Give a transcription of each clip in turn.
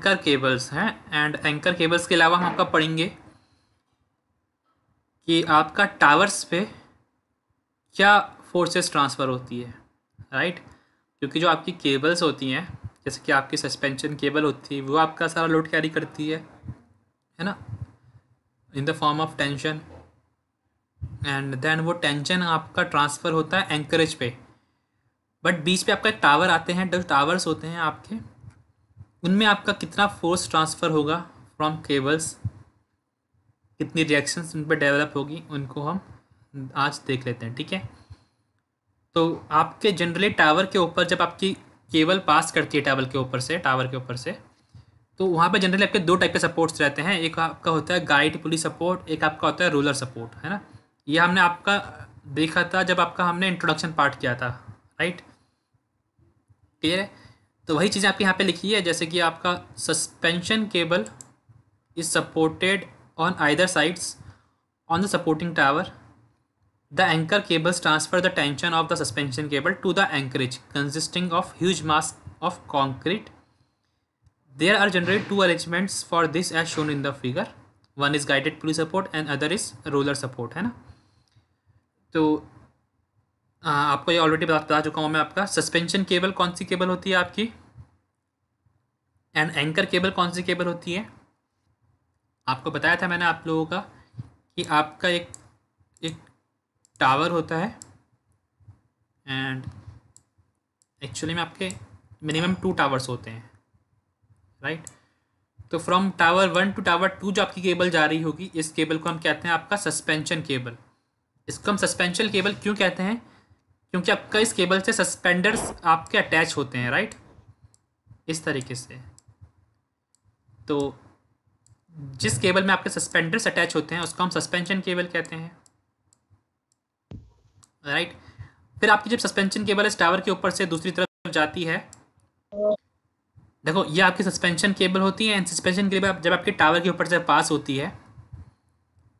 Anchor cables हैं and anchor cables के अलावा हम आपका पढ़ेंगे कि आपका टावर्स पे क्या फोर्सेस ट्रांसफ़र होती है राइट क्योंकि जो आपकी केबल्स होती हैं जैसे कि आपकी सस्पेंशन केबल होती है वो आपका सारा लोड कैरी करती है है ना in the form of tension and then वो टेंशन आपका ट्रांसफ़र होता है एंकरेज पे बट बीच पे आपका एक टावर आते हैं जो टावर्स होते हैं आपके उनमें आपका कितना फोर्स ट्रांसफ़र होगा फ्रॉम केबल्स कितनी रिएक्शंस उन पर डेवलप होगी उनको हम आज देख लेते हैं ठीक है तो आपके जनरली टावर के ऊपर जब आपकी केबल पास करती है टावर के ऊपर से टावर के ऊपर से तो वहाँ पे जनरली आपके दो टाइप के सपोर्ट्स रहते हैं एक आपका होता है गाइड पुलिस सपोर्ट एक आपका होता है रोलर सपोर्ट है ना ये हमने आपका देखा था जब आपका हमने इंट्रोडक्शन पार्ट किया था राइट क्लियर है तो वही चीज़ें आपके यहाँ पे लिखी है जैसे कि आपका suspension cable is supported on either sides on the supporting tower the anchor cables transfer the tension of the suspension cable to the anchorage consisting of huge mass of concrete there are generate two arrangements for this as shown in the figure one is guided police support and other is roller support है ना तो आ, आपको ये already बता बता चुका हूँ मैं आपका सस्पेंशन केबल कौन सी केबल होती है आपकी एंड एंकर केबल कौन सी केबल होती है आपको बताया था मैंने आप लोगों का कि आपका एक एक टावर होता है एंड एक्चुअली में आपके मिनिमम टू टावर्स होते हैं राइट right? तो from tower one to tower two जो आपकी केबल जा रही होगी इस केबल को हम कहते हैं आपका सस्पेंशन केबल इसको हम सस्पेंशन केबल क्यों कहते हैं क्योंकि आपका इस केबल से सस्पेंडर्स आपके अटैच होते हैं राइट इस तरीके से तो जिस केबल में आपके सस्पेंडर्स अटैच होते हैं उसको हम सस्पेंशन केबल कहते हैं राइट फिर आपकी जब सस्पेंशन केबल इस टावर के ऊपर से दूसरी तरफ जाती है देखो ये आपकी सस्पेंशन केबल होती है एंड सस्पेंशन केबल जब आपके टावर के ऊपर से पास होती है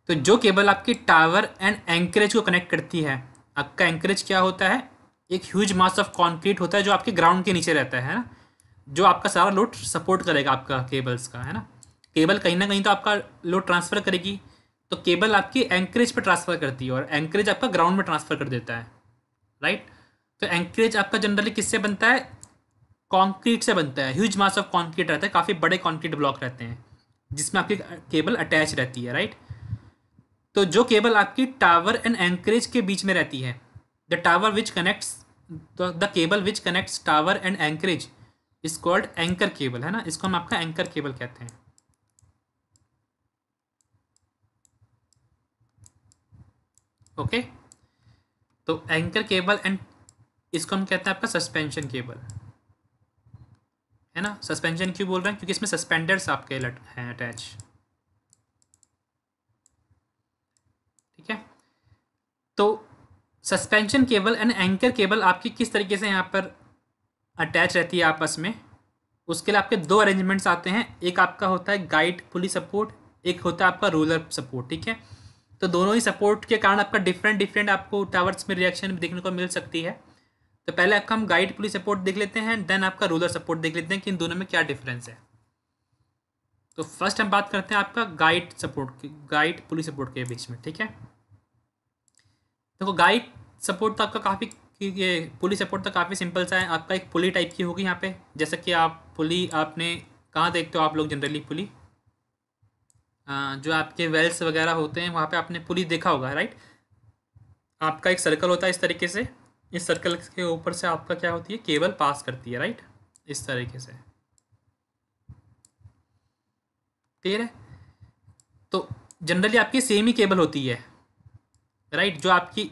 तो जो केबल आपकी टावर एंड एंकरेज को कनेक्ट करती है आपका एंकरेज क्या होता है एक ह्यूज मास ऑफ कॉन्क्रीट होता है जो आपके ग्राउंड के नीचे रहता है ना जो आपका सारा लोड सपोर्ट करेगा आपका केबल्स का है ना केबल कहीं ना कहीं तो आपका लोड ट्रांसफ़र करेगी तो केबल आपकी एंकरेज पर ट्रांसफ़र करती है और एंकरेज आपका ग्राउंड में ट्रांसफ़र कर देता है राइट तो एंकरेज आपका जनरली किससे बनता है कॉन्क्रीट से बनता है ह्यूज मास ऑफ कॉन्क्रीट रहता है काफ़ी बड़े कॉन्क्रीट ब्लॉक रहते हैं जिसमें आपकी केबल अटैच रहती है राइट तो जो केबल आपकी टावर एंड एंकरेज के बीच में रहती है the tower which connects the cable which connects tower and anchorage is called anchor cable है ना इसको हम आपका एंकर केबल कहते हैं ओके तो एंकर केबल एंड इसको हम कहते हैं आपका सस्पेंशन केबल है ना सस्पेंशन क्यों बोल रहे हैं क्योंकि इसमें सस्पेंडर्स आपके हैं अटैच ठीक है तो suspension cable and anchor cable आपकी किस तरीके से यहाँ पर अटैच रहती है आपस में उसके लिए आपके दो अरेंजमेंट्स आते हैं एक आपका होता है गाइड पुलिस सपोर्ट एक होता है आपका रूलर सपोर्ट ठीक है तो दोनों ही सपोर्ट के कारण आपका डिफरेंट डिफरेंट आपको टावर्स में रिएक्शन देखने को मिल सकती है तो पहले आपका हम गाइड पुलिस सपोर्ट देख लेते हैं देन आपका रूलर सपोर्ट देख लेते हैं कि इन दोनों में क्या डिफरेंस है तो फर्स्ट हम बात करते हैं आपका guide support guide pulleys support के बीच में ठीक है देखो तो गाइड सपोर्ट तो आपका काफ़ी कि ये पुली सपोर्ट तो काफ़ी सिंपल सा है आपका एक पुली टाइप की होगी यहाँ पे जैसा कि आप पुली आपने कहाँ देखते हो आप लोग जनरली पुली जो आपके वेल्स वगैरह होते हैं वहाँ पे आपने पुली देखा होगा राइट आपका एक सर्कल होता है इस तरीके से इस सर्कल के ऊपर से आपका क्या होती है केबल पास करती है राइट इस तरीके से क्लियर है तो जनरली आपकी सेम ही केबल होती है राइट जो आपकी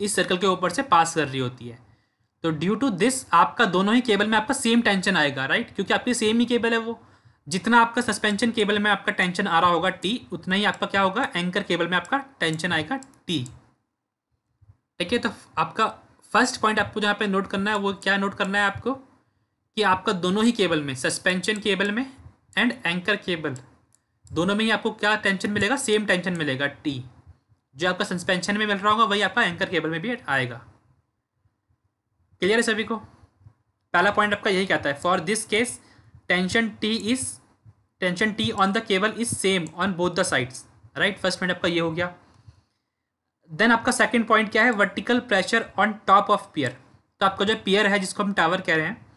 इस सर्कल के ऊपर से पास कर रही होती है तो ड्यू टू दिस आपका दोनों ही केबल में आपका सेम टेंशन आएगा राइट क्योंकि आपकी सेम ही केबल है वो जितना आपका सस्पेंशन केबल में आपका टेंशन आ रहा होगा टी उतना ही आपका क्या होगा एंकर केबल में आपका टेंशन आएगा टी ठीक है तो आपका फर्स्ट पॉइंट आपको जहाँ पे नोट करना है वो क्या नोट करना है आपको कि आपका दोनों ही केबल में सस्पेंशन केबल में एंड एंकर केबल दोनों में ही आपको क्या टेंशन मिलेगा सेम टेंशन मिलेगा टी जो आपका सस्पेंशन में मिल रहा होगा वही आपका एंकर केबल में भी आएगा क्लियर है सभी को पहला पॉइंट आपका यही कहता है for this case tension T is tension T on the cable is same on both the sides right first point आपका ये हो गया देन आपका सेकंड पॉइंट क्या है vertical pressure on top of pier तो आपका जो पियर है जिसको हम टावर कह रहे हैं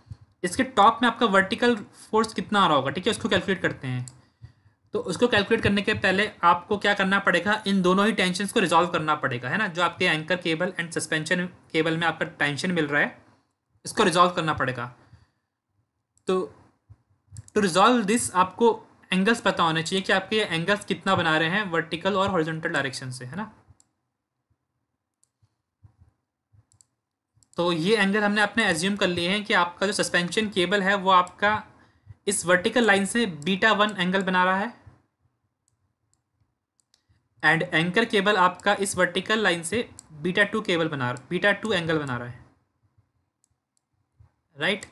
इसके टॉप में आपका वर्टिकल फोर्स कितना आ रहा होगा ठीक है उसको कैलकुलेट करते हैं तो उसको कैलकुलेट करने के पहले आपको क्या करना पड़ेगा इन दोनों ही टेंशन को रिजॉल्व करना पड़ेगा है ना जो आपके anchor cable and suspension cable में आपका टेंशन मिल रहा है इसको रिजॉल्व करना पड़ेगा तो टू रिजॉल्व दिस आपको एंगल्स पता होने चाहिए कि आपके एंगल्स कितना बना रहे हैं वर्टिकल और हॉरिजॉन्टल डायरेक्शन से है ना तो ये एंगल हमने अपने एज्यूम कर लिए हैं कि आपका जो सस्पेंशन केबल है वो आपका इस वर्टिकल लाइन से बीटा वन एंगल बना रहा है एंड एंकर केबल आपका इस वर्टिकल लाइन से बीटा टू केबल बना रहा बीटा टू एंगल बना रहा है राइट right?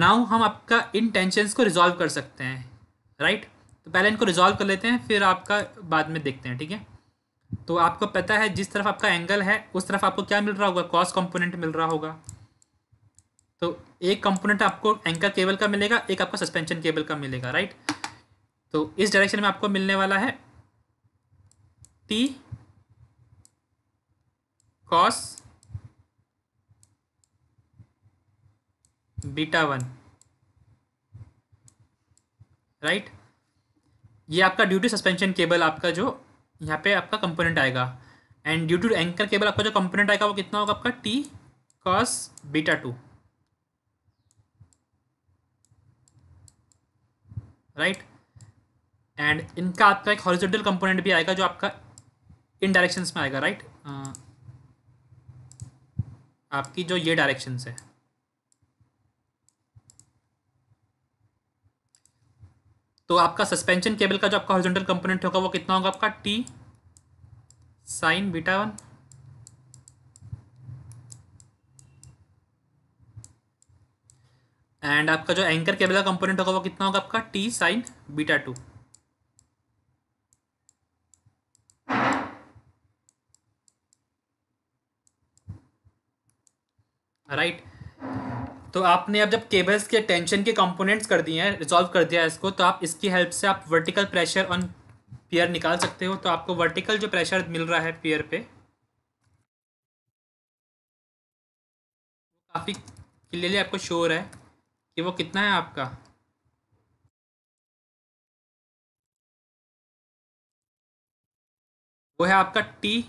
नाउ हम आपका इन टेंशंस को रिजॉल्व कर सकते हैं राइट right? तो पहले इनको रिजॉल्व कर लेते हैं फिर आपका बाद में देखते हैं ठीक है तो आपको पता है जिस तरफ आपका एंगल है उस तरफ आपको क्या मिल रहा होगा कॉस कंपोनेंट मिल रहा होगा तो एक कंपोनेंट आपको एंकर केबल का मिलेगा एक आपका सस्पेंशन केबल का मिलेगा राइट तो इस डायरेक्शन में आपको मिलने वाला है T cos beta one right ये आपका ड्यू सस्पेंशन केबल आपका जो यहाँ पे आपका कंपोनेंट आएगा and due to anchor cable आपका जो कंपोनेंट आएगा वो कितना होगा आपका T cos beta two right and इनका आपका एक हॉरिजेंटल कंपोनेंट भी आएगा जो आपका इन डायरेक्शन में आएगा राइट आपकी जो ये डायरेक्शन है तो आपका सस्पेंशन केबल का जो आपका हॉरिजॉन्टल कंपोनेंट होगा वो कितना होगा आपका T sine beta one and आपका जो एंकर केबल का कंपोनेंट होगा वो कितना होगा आपका टी साइन बीटा टू तो आपने अब जब केबल्स के टेंशन के कंपोनेंट्स कर दिए हैं रिजॉल्व कर दिया है इसको तो आप इसकी हेल्प से आप वर्टिकल प्रेशर ऑन पियर निकाल सकते हो तो आपको वर्टिकल जो प्रेशर मिल रहा है पियर पे काफ़ी क्लियरली आपको शोर है कि वो कितना है आपका वो है आपका T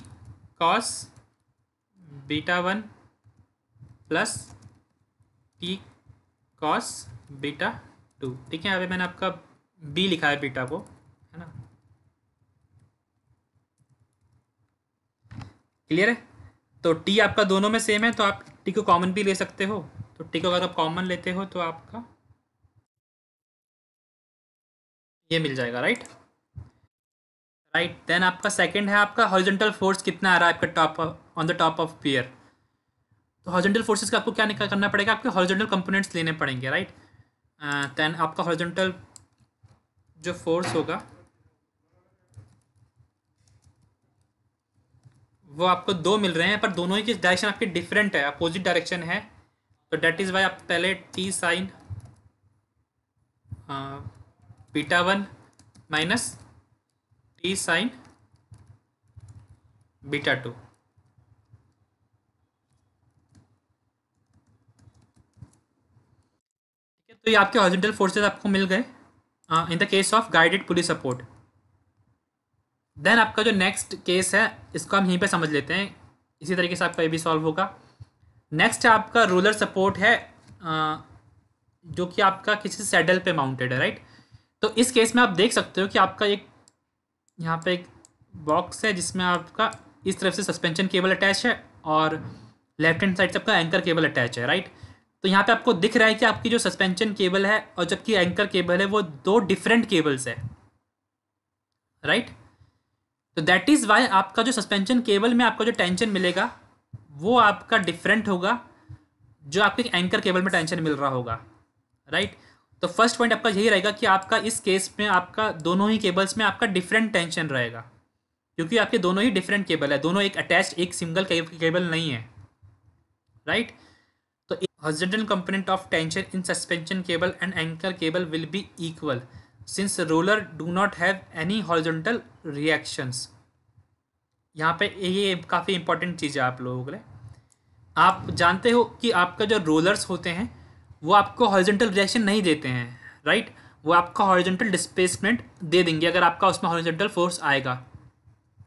cos beta one plus T cos beta two ठीक है यहाँ पे मैंने आपका बी लिखा है बीटा को है ना क्लियर है तो टी आपका दोनों में सेम है तो आप टी को कॉमन भी ले सकते हो तो टी को अगर आप कॉमन लेते हो तो आपका ये मिल जाएगा राइट राइट देन आपका सेकंड है आपका हॉरिजॉन्टल फोर्स कितना आ रहा है आपका top on the top of pier horizontal forces का आपको क्या निकाल करना पड़ेगा आपके हॉर्जेंटल कंपोनेंट्स लेने पड़ेंगे राइट दैन uh, आपका हॉर्जेंटल जो फोर्स होगा वो आपको दो मिल रहे हैं पर दोनों ही की डायरेक्शन आपकी डिफरेंट है अपोजिट डायरेक्शन है तो डेट इज़ वाई आप पहले T sine beta one minus T sine beta two तो ये आपके हॉस्पिटल फोर्सेज आपको मिल गए in the case of guided police support then आपका जो नेक्स्ट केस है इसको हम यहीं पे समझ लेते हैं इसी तरीके से आपका ये भी सॉल्व होगा नेक्स्ट आपका रूलर सपोर्ट है आ, uh, जो कि आपका किसी सैडल पे माउंटेड है राइट तो इस केस में आप देख सकते हो कि आपका एक यहाँ पे एक बॉक्स है जिसमें आपका इस तरफ से सस्पेंशन केबल अटैच है और लेफ्ट हैंड साइड से आपका एंकर केबल अटैच है राइट तो यहाँ पे आपको दिख रहा है कि आपकी जो सस्पेंशन केबल है और जबकि एंकर केबल है वो दो डिफरेंट केबल्स है राइट तो दैट इज़ वाई आपका जो सस्पेंशन केबल में आपका जो टेंशन मिलेगा वो आपका डिफरेंट होगा जो आपके एंकर केबल में टेंशन मिल रहा होगा राइट तो फर्स्ट पॉइंट आपका यही रहेगा कि आपका इस केस में आपका दोनों ही केबल्स में आपका डिफरेंट टेंशन रहेगा क्योंकि आपके दोनों ही डिफरेंट केबल है दोनों एक अटैच एक सिंगल केबल नहीं है right right? horizontal component of tension in suspension cable and anchor cable will be equal since roller do not have any horizontal reactions यहाँ पे ये काफ़ी इंपॉर्टेंट चीज़ है आप लोगों के लिए आप जानते हो कि आपका जो रोलर्स होते हैं वो आपको हॉरिजेंटल रिएक्शन नहीं देते हैं राइट वो आपका हॉरिजेंटल डिस्प्लेसमेंट दे देंगे अगर आपका उसमें हॉरिजेंटल फोर्स आएगा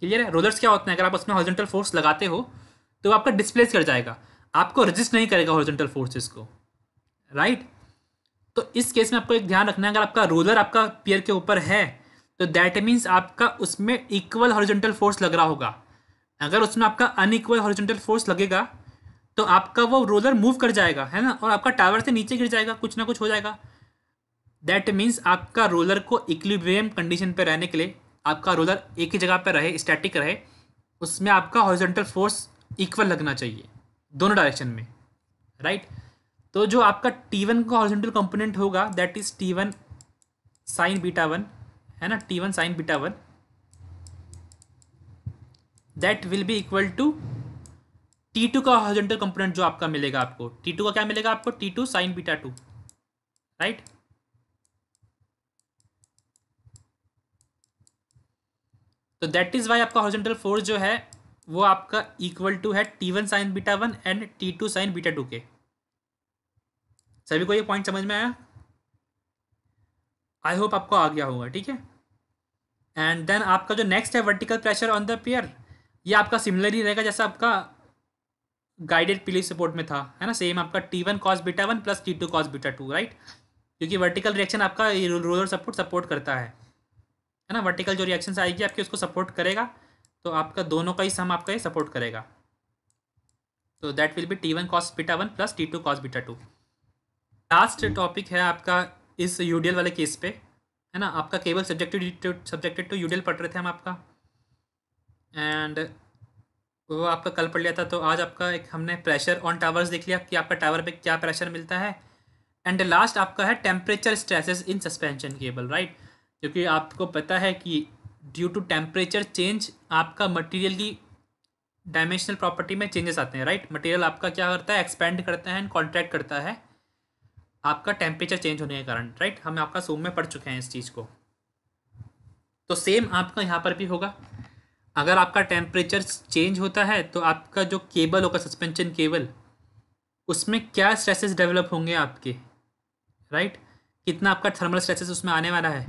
क्लियर है रोलर्स क्या होते हैं अगर आप उसमें हॉरिजेंटल फोर्स लगाते हो तो वो आपका डिस्प्लेस कर जाएगा आपको रजिस्ट नहीं करेगा हॉरिजेंटल फोर्सेस को राइट तो इस केस में आपको एक ध्यान रखना है अगर आपका रोलर आपका पेयर के ऊपर है तो दैट मीन्स आपका उसमें इक्वल हॉरिजेंटल फोर्स लग रहा होगा अगर उसमें आपका अनइक्वल हॉरिजेंटल फोर्स लगेगा तो आपका वो रोलर मूव कर जाएगा है ना और आपका टावर से नीचे गिर जाएगा कुछ ना कुछ हो जाएगा दैट मीन्स आपका रोलर को इक्लिब्रियम कंडीशन पर रहने के लिए आपका रोलर एक ही जगह पर रहे स्टैटिक रहे उसमें आपका हॉरिजेंटल फोर्स इक्वल लगना चाहिए दोनों डायरेक्शन में राइट right? तो जो आपका T1 वन का हॉरिजेंटल कंपोनेंट होगा that is T1 one sine beta one है ना T1 one sine beta one that will be equal to T2 का हॉरिजेंटल कंपोनेंट जो आपका मिलेगा आपको T2 का क्या मिलेगा आपको T2 two sine beta two right तो दैट इज वाई आपका हॉरिजेंटल फोर्स जो है वो आपका इक्वल टू है T one sine beta one and T two sine beta two के सभी को ये पॉइंट समझ में आया आई होप आपको आ गया होगा ठीक है एंड देन आपका जो नेक्स्ट है vertical pressure on the pier ये आपका सिमिलर ही रहेगा जैसा आपका गाइडेड पिली सपोर्ट में था है ना सेम आपका T one cos beta one plus T two cos beta two right क्योंकि वर्टिकल रिएक्शन आपका रोलर सपोर्ट सपोर्ट करता है है ना वर्टिकल जो रिएक्शन आएगी आपके उसको सपोर्ट करेगा तो आपका दोनों का ही सम आपका ये सपोर्ट करेगा तो that will be T one cos beta one plus T two cos beta two last topic है आपका इस यूडीएल वाले केस पे है ना आपका केवल सब्जेक्टिव सब्जेक्टेड टू यूडीएल पढ़ रहे थे हम आपका एंड वो आपका कल पढ़ लिया था तो आज आपका एक हमने प्रेशर ऑन टावर्स देख लिया कि आपका टावर पे क्या प्रेशर मिलता है एंड लास्ट आपका है temperature stresses in suspension cable right क्योंकि आपको पता है कि ड्यू टू टेम्परेचर चेंज आपका मटेरियल की डायमेंशनल प्रॉपर्टी में चेंजेस आते हैं राइट मटेरियल आपका क्या करता है एक्सपेंड करता है एंड कॉन्ट्रैक्ट करता है आपका टेम्परेचर चेंज होने के कारण राइट हम आपका सोम में पढ़ चुके हैं इस चीज़ को तो सेम आपका यहाँ पर भी होगा अगर आपका टेम्परेचर चेंज होता है तो आपका जो केबल होगा सस्पेंशन केबल उसमें क्या स्ट्रेसेस डेवलप होंगे आपके राइट कितना आपका थर्मल स्ट्रेसेस उसमें आने वाला है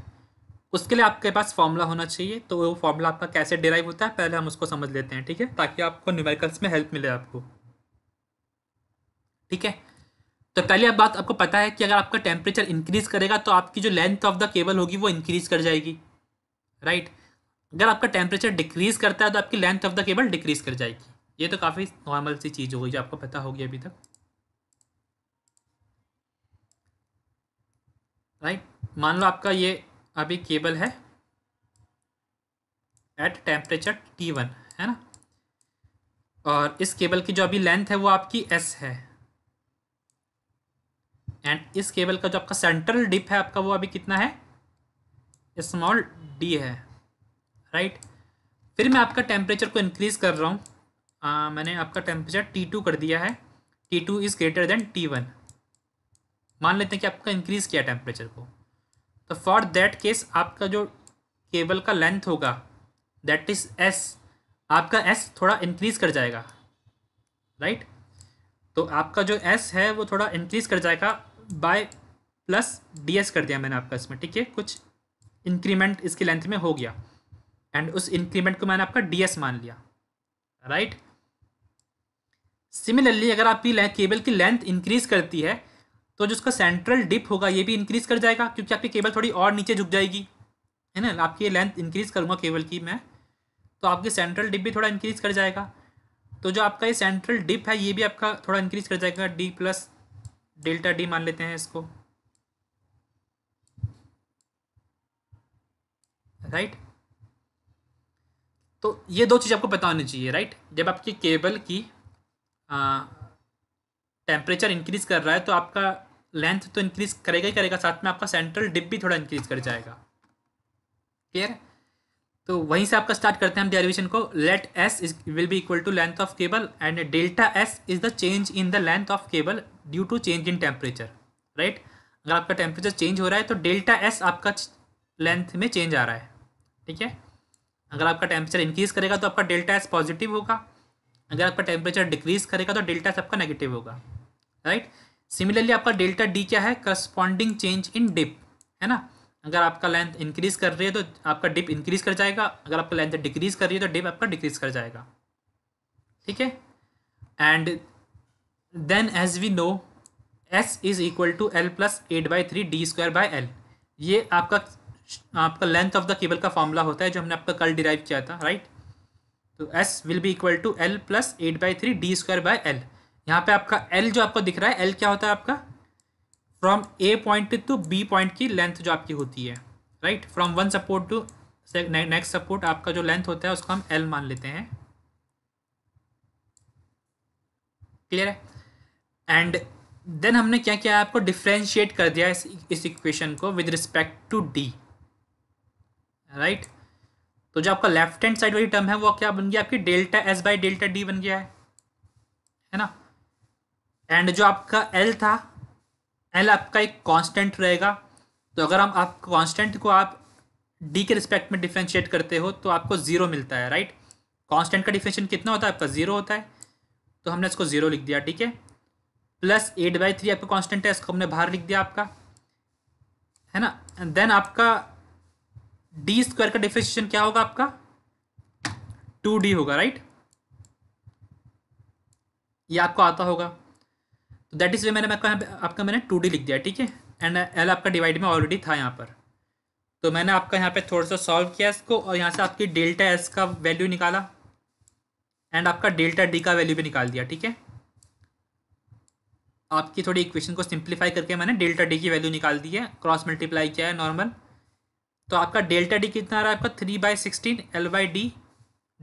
उसके लिए आपके पास फॉर्मूला होना चाहिए तो वो फॉर्मूला आपका कैसे डिराइव होता है पहले हम उसको समझ लेते हैं ठीक है ताकि आपको न्यूमेरिकल्स में हेल्प मिले आपको ठीक है तो पहली आप बात आपको पता है कि अगर आपका टेम्परेचर इंक्रीज करेगा तो आपकी जो लेंथ ऑफ द केबल होगी वो इंक्रीज कर जाएगी राइट अगर आपका टेम्परेचर डिक्रीज करता है तो आपकी length of the cable decrease कर जाएगी ये तो काफ़ी नॉर्मल सी चीज़ होगी जो आपको पता होगी अभी तक राइट मान लो आपका ये अभी केबल है एट टेम्परेचर टी वन है ना और इस केबल की जो अभी लेंथ है वो आपकी एस है एंड इस केबल का जो आपका सेंट्रल डिप है आपका वो अभी कितना है स्मॉल डी है राइट फिर मैं आपका टेम्परेचर को इंक्रीज़ कर रहा हूँ मैंने आपका टेम्परेचर टी टू कर दिया है T two is greater than T one मान लेते हैं कि आपका इंक्रीज़ किया टेम्परेचर को तो फॉर दैट केस आपका जो केबल का लेंथ होगा दैट इज़ एस आपका एस थोड़ा इंक्रीज़ कर जाएगा राइट right? तो आपका जो एस है वो थोड़ा इंक्रीज़ कर जाएगा बाय प्लस डी एस कर दिया मैंने आपका इसमें ठीक है कुछ इंक्रीमेंट इसकी लेंथ में हो गया एंड उस इंक्रीमेंट को मैंने आपका डी एस मान लिया राइट right? सिमिलरली अगर आपकी केबल की लेंथ इंक्रीज़ करती है तो जो उसका सेंट्रल डिप होगा ये भी इंक्रीज कर जाएगा क्योंकि आपकी केबल थोड़ी और नीचे झुक जाएगी है ना आपकी लेंथ इंक्रीज करूँगा केबल की मैं तो आपके सेंट्रल डिप भी थोड़ा इंक्रीज कर जाएगा तो जो आपका ये सेंट्रल डिप है ये भी आपका थोड़ा इंक्रीज कर जाएगा डी प्लस डेल्टा डी मान लेते हैं इसको राइट तो ये दो चीज़ आपको पता होनी चाहिए राइट जब आपकी केबल की आ, टेम्परेचर इंक्रीज़ कर रहा है तो आपका लेंथ तो इंक्रीज़ करेगा ही करेगा साथ में आपका सेंट्रल डिप भी थोड़ा इंक्रीज़ कर जाएगा क्लियर तो वहीं से आपका स्टार्ट करते हैं हम डेरिवेशन को let S is will be equal to length of cable and delta S is the change in the length of cable due to change in temperature right अगर आपका टेम्परेचर चेंज हो रहा है तो डेल्टा एस आपका length में change आ रहा है ठीक है अगर आपका टेम्परेचर इंक्रीज करेगा तो आपका डेल्टा एस पॉजिटिव होगा अगर आपका टेम्परेचर डिक्रीज करेगा तो डेल्टा एस आपका नेगेटिव होगा राइट सिमिलरली आपका डेल्टा डी क्या है करस्पॉन्डिंग चेंज इन डिप है ना अगर आपका लेंथ इंक्रीज कर रही है तो आपका डिप इंक्रीज कर जाएगा अगर आपका लेंथ डिक्रीज कर रही है तो डिप आपका डिक्रीज कर जाएगा ठीक है and then as we know S is equal to L plus eight by three D square by L ये आपका आपका लेंथ ऑफ द केबल का फॉर्मूला होता है जो हमने आपका कल डिराइव किया था राइट तो S will be equal to L plus eight by three D square by L यहाँ पे आपका एल जो आपको दिख रहा है एल क्या होता है आपका from A point to B point की लेंथ जो आपकी होती है right from one support to next support आपका जो लेंथ होता है उसको हम एल मान लेते हैं क्लियर है एंड देन हमने क्या किया आपको डिफ्रेंशिएट कर दिया इस इस इक्वेशन को with respect to D right तो जो आपका लेफ्ट हैंड साइड वाली टर्म है वो क्या बन गया आपकी delta S by delta D बन गया है है ना एंड जो आपका एल था एल आपका एक कांस्टेंट रहेगा तो अगर हम आप कांस्टेंट को आप डी के रिस्पेक्ट में डिफ्रेंशिएट करते हो तो आपको ज़ीरो मिलता है राइट कांस्टेंट का डिफ्रेंशिएशन कितना होता है आपका ज़ीरो होता है तो हमने इसको ज़ीरो लिख दिया ठीक है प्लस एट बाई थ्री आपका कॉन्स्टेंट है इसको हमने बाहर लिख दिया आपका है ना एंड देन आपका डी स्क्वायर का डिफ्रेंशिएशन क्या होगा आपका टू डी होगा राइट ये आपको आता होगा दैट इज़ वे मैंने आपका आपका मैंने टू डी लिख दिया ठीक है एंड एल आपका डिवाइड में ऑलरेडी था यहाँ पर तो मैंने आपका यहाँ पे थोड़ा सा सॉल्व किया इसको और यहाँ से आपकी डेल्टा एस का वैल्यू निकाला एंड आपका डेल्टा डी का वैल्यू भी निकाल दिया ठीक है आपकी थोड़ी इक्वेशन को सिंप्लीफाई करके मैंने डेल्टा डी की वैल्यू निकाल दी है क्रॉस मल्टीप्लाई किया है नॉर्मल तो आपका डेल्टा डी कितना आ रहा है आपका three by sixteen L by D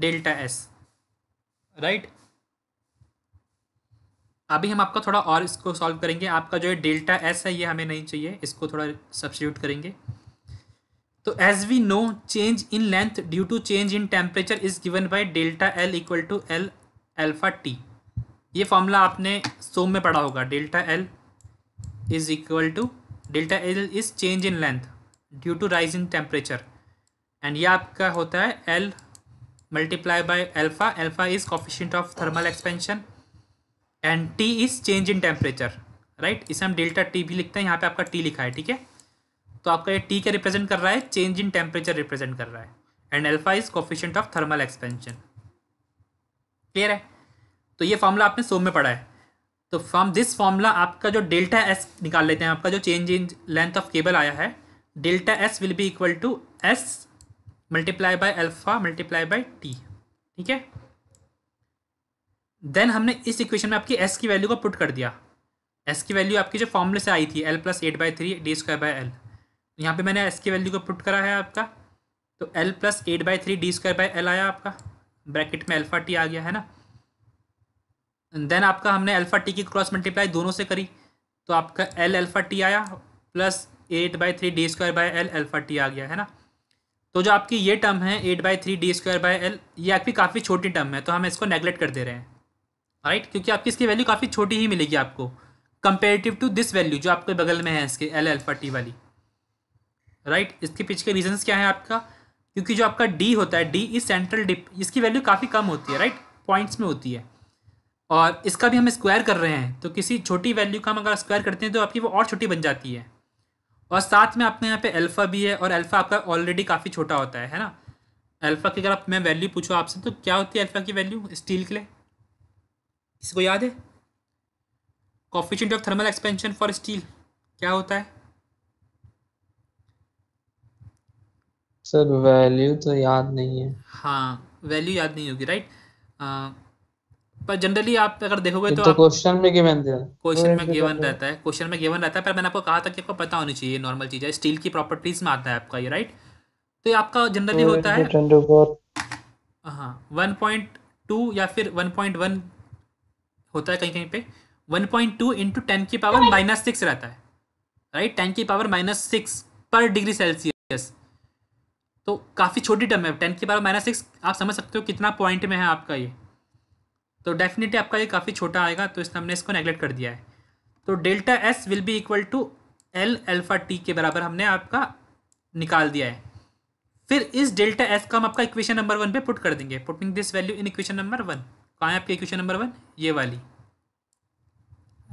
delta S right अभी हम आपका थोड़ा और इसको सॉल्व करेंगे आपका जो है डेल्टा एस है ये हमें नहीं चाहिए इसको थोड़ा सब्सिट्यूट करेंगे तो as we know change in length due to change in temperature is given by delta L equal to L alpha T ये फॉर्मूला आपने सोम में पढ़ा होगा delta L is equal to delta L is change in length due to rise in temperature and ये आपका होता है L multiply by alpha alpha is coefficient of thermal expansion and T is change in temperature right इसे हम delta T भी लिखते हैं यहाँ पे आपका टी लिखा है ठीक है तो आपका ये टी क्या रिप्रेजेंट कर रहा है चेंज इन टेम्परेचर रिप्रेजेंट कर रहा है and alpha is coefficient of thermal expansion clear है तो ये फॉर्मूला आपने सोम में पढ़ा है तो फ्रॉम दिस फॉर्मूला आपका जो डेल्टा एस निकाल लेते हैं आपका जो change in length of cable आया है delta S will be equal to S multiply by alpha multiply by T ठीक है देन हमने इस इक्वेशन में आपकी एस की वैल्यू को पुट कर दिया एस की वैल्यू आपकी जो फॉर्मूले से आई थी L plus eight by three D square by L यहाँ पर मैंने एस की वैल्यू को पुट करा है आपका तो L plus eight by three D square by L आया आपका ब्रैकेट में एल्फा टी आ गया है ना देन आपका हमने एल्फा टी की क्रॉस मल्टीप्लाई दोनों से करी तो आपका एल एल्फा टी आया plus eight by three D square by L alpha T आ गया है ना तो जो आपकी ये टर्म है eight by three D square by L ये आपकी काफ़ी छोटी टर्म है तो हम इसको नेगलेक्ट कर दे रहे हैं राइट क्योंकि आपकी इसकी वैल्यू काफ़ी छोटी ही मिलेगी आपको कंपेरेटिव टू दिस वैल्यू जो आपके बगल में है इसके एल एल्फा टी वाली राइट इसके पीछे के रीजंस क्या है आपका क्योंकि जो आपका डी होता है डी इज सेंट्रल डिप इसकी वैल्यू काफ़ी कम होती है राइट पॉइंट्स में होती है और इसका भी हम स्क्वायर कर रहे हैं तो किसी छोटी वैल्यू का हम अगर स्क्वायर करते हैं तो आपकी वो और छोटी बन जाती है और साथ में आपके यहाँ पर एल्फा भी है और एल्फा आपका ऑलरेडी काफ़ी छोटा होता है है ना एल्फा की अगर आप मैं वैल्यू पूछूँ आपसे तो क्या होती है एल्फा की वैल्यू स्टील के लिए इसको याद है coefficient of thermal expansion for steel क्या होता है सर वैल्यू तो याद नहीं है हाँ वैल्यू याद नहीं होगी राइट पर जनरली आप अगर देखोगे तो क्वेश्चन तो में गिवन क्वेश्चन में गिवन रहता है क्वेश्चन में गिवन रहता है पर मैंने आपको कहा था कि आपको पता होनी चाहिए नॉर्मल चीज़ है स्टील की प्रॉपर्टीज में आता है आपका ये राइट तो ये आपका जनरली तो होता है हाँ वन पॉइंट टू या फिर वन पॉइंट वन होता है कहीं कहीं पे one point two into ten की पावर माइनस सिक्स रहता है राइट टेन की पावर माइनस सिक्स पर डिग्री सेल्सियस तो काफ़ी छोटी टर्म है टेन की पावर माइनस सिक्स आप समझ सकते हो कितना पॉइंट में है आपका ये तो डेफिनेटली आपका ये काफ़ी छोटा आएगा तो इसलिए हमने इसको नेगलेक्ट कर दिया है तो delta S will be equal to L alpha T के बराबर हमने आपका निकाल दिया है फिर इस डेल्टा एस का हम आपका इक्वेशन नंबर वन पे पुट कर देंगे putting this value in equation number one कहाँ है आपके क्वेश्चन नंबर वन ये वाली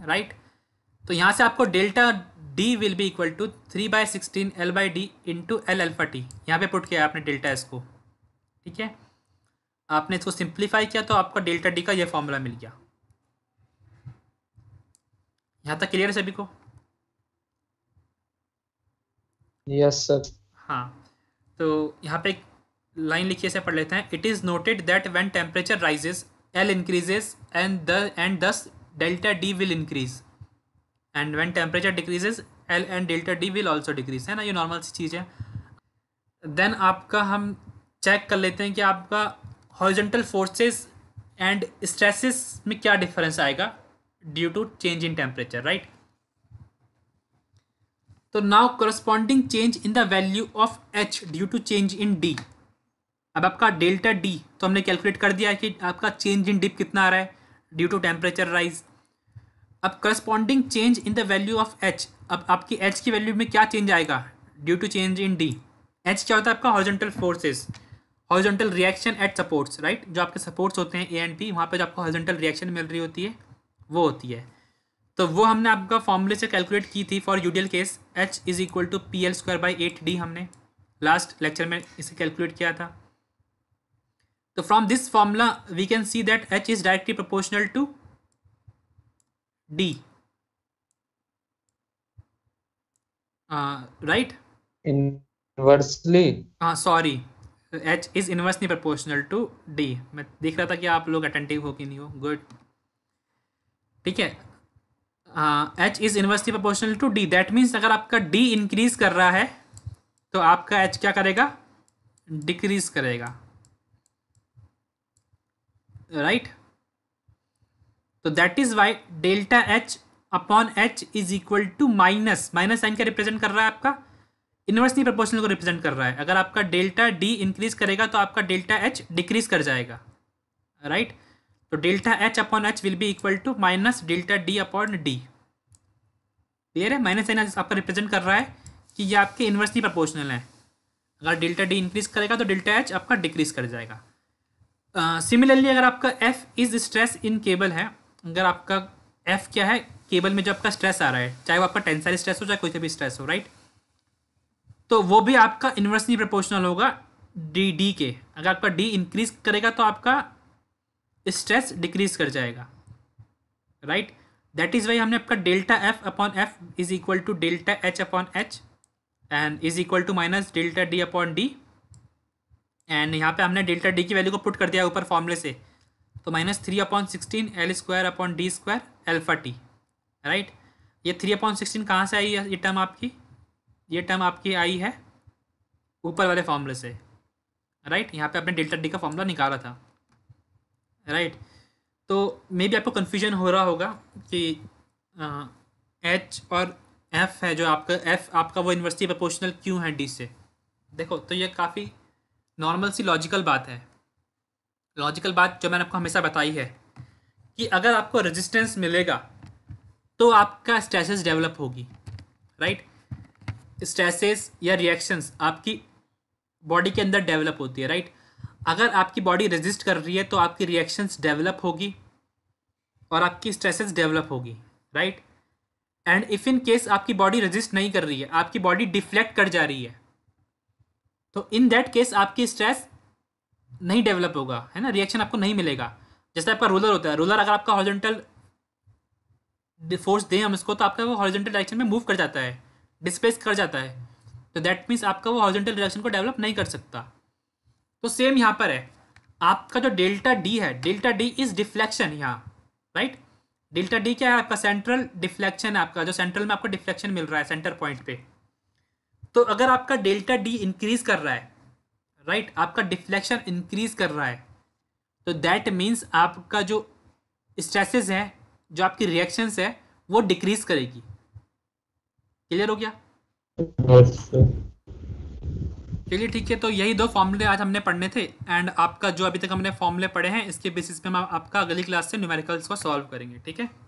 राइट तो यहाँ से आपको delta D will be equal to three by sixteen L by D into L alpha T यहाँ पे पुट किया आपने डेल्टा एस को ठीक है आपने इसको सिंप्लीफाई किया तो आपको डेल्टा डी का ये फॉर्मूला मिल गया यहाँ तक क्लियर है सभी को यस yes, सर हाँ तो यहाँ पे लाइन लिखिए से पढ़ लेते हैं it is noted that when temperature rises L increases and the and thus delta D will increase and when temperature decreases L and delta D will also decrease है ना ये normal सी चीज़ है then आपका हम check कर लेते हैं कि आपका horizontal forces and stresses में क्या difference आएगा due to change in temperature right तो now corresponding change in the value of H due to change in D अब आपका डेल्टा डी तो हमने कैलकुलेट कर दिया है कि आपका चेंज इन डिप कितना आ रहा है ड्यू टू टेम्परेचर राइज अब corresponding change in the value of H अब आपकी एच की वैल्यू में क्या चेंज आएगा due to change in D H क्या होता है आपका horizontal forces horizontal reaction at supports right जो आपके सपोर्ट्स होते हैं ए एंड पी वहाँ पर जो आपको हॉर्जेंटल रिएक्शन मिल रही होती है वो होती है तो वो हमने आपका फॉर्मूले से कैलकुलेट की थी for ideal case H is equal to P L square by eight D हमने लास्ट लेक्चर में इसे कैलकुलेट किया था तो from this formula we can see that H is directly proportional to D right inversely हाँ sorry H is inversely proportional to D मैं देख रहा था कि आप लोग अटेंटिव हो कि नहीं हो गुड ठीक है H is inversely proportional to D that means अगर आपका डी इंक्रीज कर रहा है तो आपका एच क्या करेगा डिक्रीज करेगा राइट तो that is why delta H upon H is equal to minus minus sign क्या रिप्रेजेंट कर रहा है आपका इन्वर्सली प्रोपोर्शनल को रिप्रेजेंट कर रहा है अगर आपका डेल्टा डी इंक्रीज करेगा तो आपका डेल्टा एच डिक्रीज कर जाएगा राइट तो delta H upon H will be equal to minus delta D upon D clear है माइनस साइन आपका रिप्रेजेंट कर रहा है कि ये आपके इन्वर्सली प्रपोर्शनल है अगर डेल्टा डी इंक्रीज करेगा तो डेल्टा एच आपका डिक्रीज कर जाएगा सिमिलरली uh, अगर आपका F is stress in cable है अगर आपका एफ क्या है केबल में जो आपका स्ट्रेस आ रहा है चाहे वो आपका टेंसाइल स्ट्रेस हो चाहे कोई से भी स्ट्रेस हो राइट तो वो भी आपका इन्वर्सली प्रोपोर्शनल होगा डी डी के अगर आपका डी इंक्रीज करेगा तो आपका स्ट्रेस डिक्रीज कर जाएगा राइट दैट इज़ वाई हमने आपका delta F upon F is equal to delta H upon H and is equal to minus delta D upon D and यहाँ पे हमने डेल्टा डी की वैल्यू को पुट कर दिया ऊपर फॉर्मूले से तो minus three upon sixteen L square upon D square alpha T right ये थ्री अपॉन सिक्सटीन कहाँ से आई है ये टर्म आपकी ये टर्म आपकी आई है ऊपर वाले फॉर्मूले से राइट यहाँ पे आपने डेल्टा डी का फॉर्मूला निकाला था राइट तो मे बी आपको कन्फ्यूजन हो रहा होगा कि एच और एफ है जो आपका एफ आपका वो इन्वर्सिटी प्रपोर्शनल क्यों है डी से देखो तो ये काफ़ी नॉर्मल सी लॉजिकल बात है लॉजिकल बात जो मैंने आपको हमेशा बताई है कि अगर आपको रेजिस्टेंस मिलेगा तो आपका स्ट्रेसेस डेवलप होगी राइट स्ट्रेसेस या रिएक्शंस आपकी बॉडी के अंदर डेवलप होती है राइट अगर आपकी बॉडी रेजिस्ट कर रही है तो आपकी रिएक्शंस डेवलप होगी और आपकी स्ट्रेसेस डेवलप होगी right and if in case आपकी बॉडी रजिस्ट नहीं कर रही है आपकी बॉडी डिफ्लेक्ट कर जा रही है तो इन दैट केस आपकी स्ट्रेस नहीं डेवलप होगा है ना रिएक्शन आपको नहीं मिलेगा जैसे आपका रोलर होता है रोलर अगर आपका हॉर्जेंटल फोर्स दें हम इसको तो आपका वो हॉर्जेंटल डायरेक्शन में मूव कर जाता है डिस्प्लेस कर जाता है तो दैट मीन्स आपका वो हॉर्जेंटल डायरेक्शन को डेवलप नहीं कर सकता तो सेम यहाँ पर है आपका जो डेल्टा डी है डेल्टा डी इज डिफ्लेक्शन यहाँ राइट डेल्टा डी क्या है आपका सेंट्रल डिफ्लेक्शन है आपका जो सेंट्रल में आपको डिफ्लेक्शन मिल रहा है सेंटर पॉइंट पे तो अगर आपका डेल्टा डी इंक्रीज कर रहा है राइट right? आपका डिफ्लेक्शन इंक्रीज कर रहा है तो दैट मीन्स आपका जो स्ट्रेसेस है जो आपकी रिएक्शंस है वो डिक्रीज करेगी क्लियर हो गया चलिए ठीक है तो यही दो फॉर्मूले आज हमने पढ़ने थे एंड आपका जो अभी तक हमने फॉर्मूले पढ़े हैं इसके बेसिस पे हम आपका अगली क्लास से न्यूमेरिकल्स को सॉल्व करेंगे ठीक है